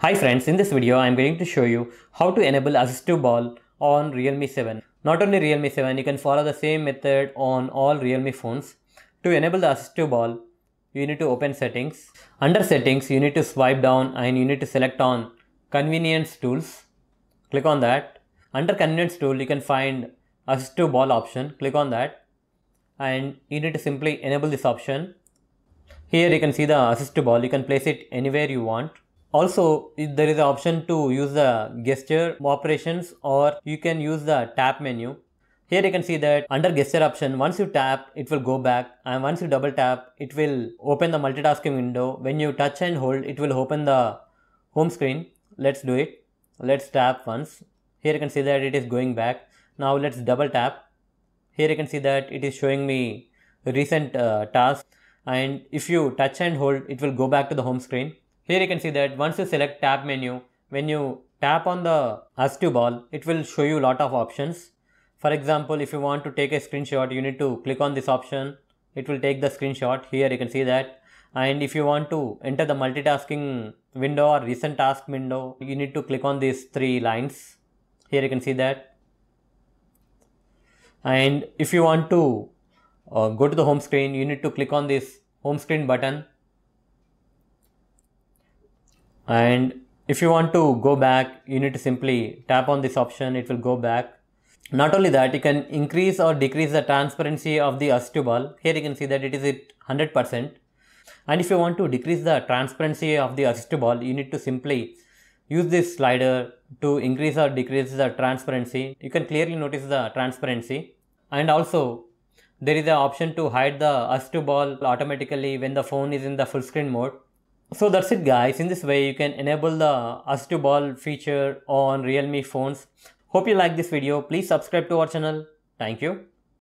Hi friends, in this video I am going to show you how to enable assistive ball on Realme 7. Not only Realme 7, you can follow the same method on all Realme phones. To enable the assistive ball, you need to open settings. Under settings, you need to swipe down and you need to select on convenience tools. Click on that. Under convenience tool, you can find assistive ball option. Click on that and you need to simply enable this option. Here you can see the assistive ball. You can place it anywhere you want. Also, there is an option to use the gesture operations or you can use the tap menu. Here you can see that under gesture option, once you tap, it will go back and once you double tap, it will open the multitasking window. When you touch and hold, it will open the home screen. Let's do it. Let's tap once. Here you can see that it is going back. Now let's double tap. Here you can see that it is showing me recent uh, tasks and if you touch and hold, it will go back to the home screen. Here you can see that once you select tab menu, when you tap on the Astu ball, it will show you lot of options. For example, if you want to take a screenshot, you need to click on this option. It will take the screenshot. Here you can see that. And if you want to enter the multitasking window or recent task window, you need to click on these three lines. Here you can see that. And if you want to uh, go to the home screen, you need to click on this home screen button and if you want to go back you need to simply tap on this option it will go back not only that you can increase or decrease the transparency of the ASTU ball here you can see that it is at 100 percent and if you want to decrease the transparency of the ASTU ball you need to simply use this slider to increase or decrease the transparency you can clearly notice the transparency and also there is an option to hide the ASTU ball automatically when the phone is in the full screen mode so that's it guys in this way you can enable the us to ball feature on realme phones hope you like this video please subscribe to our channel thank you